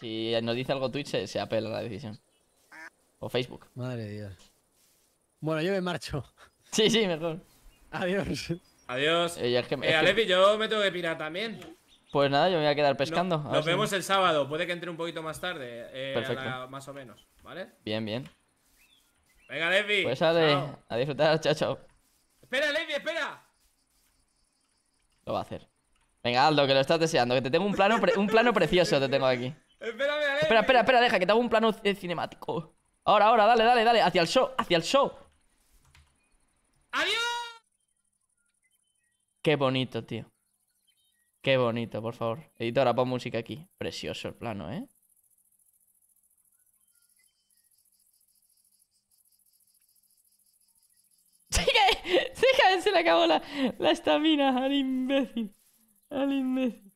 Si nos dice algo Twitch, se, apela la decisión. O Facebook. Madre de Bueno, yo me marcho. Sí, sí, mejor. Adiós. Adiós. Eh, es eh, yo me tengo que pirar también. Pues nada, yo me voy a quedar pescando. nos vemos el sábado. Puede que entre un poquito más tarde. Eh, Perfecto. más o menos, ¿vale? Bien, bien. Venga, Levi. Pues sale. A disfrutar, chao, chao. Espera, Levi, espera. Lo va a hacer. Venga, Aldo, que lo estás deseando. Que te tengo un plano, un plano precioso, te tengo aquí espera, espera, espera, deja que te hago un plano cinemático. Ahora, ahora, dale, dale, dale, hacia el show, hacia el show. ¡Adiós! Qué bonito, tío. Qué bonito, por favor. Editora, pon música aquí. Precioso el plano, ¿eh? Sí, se le acabó la estamina al imbécil. Al imbécil.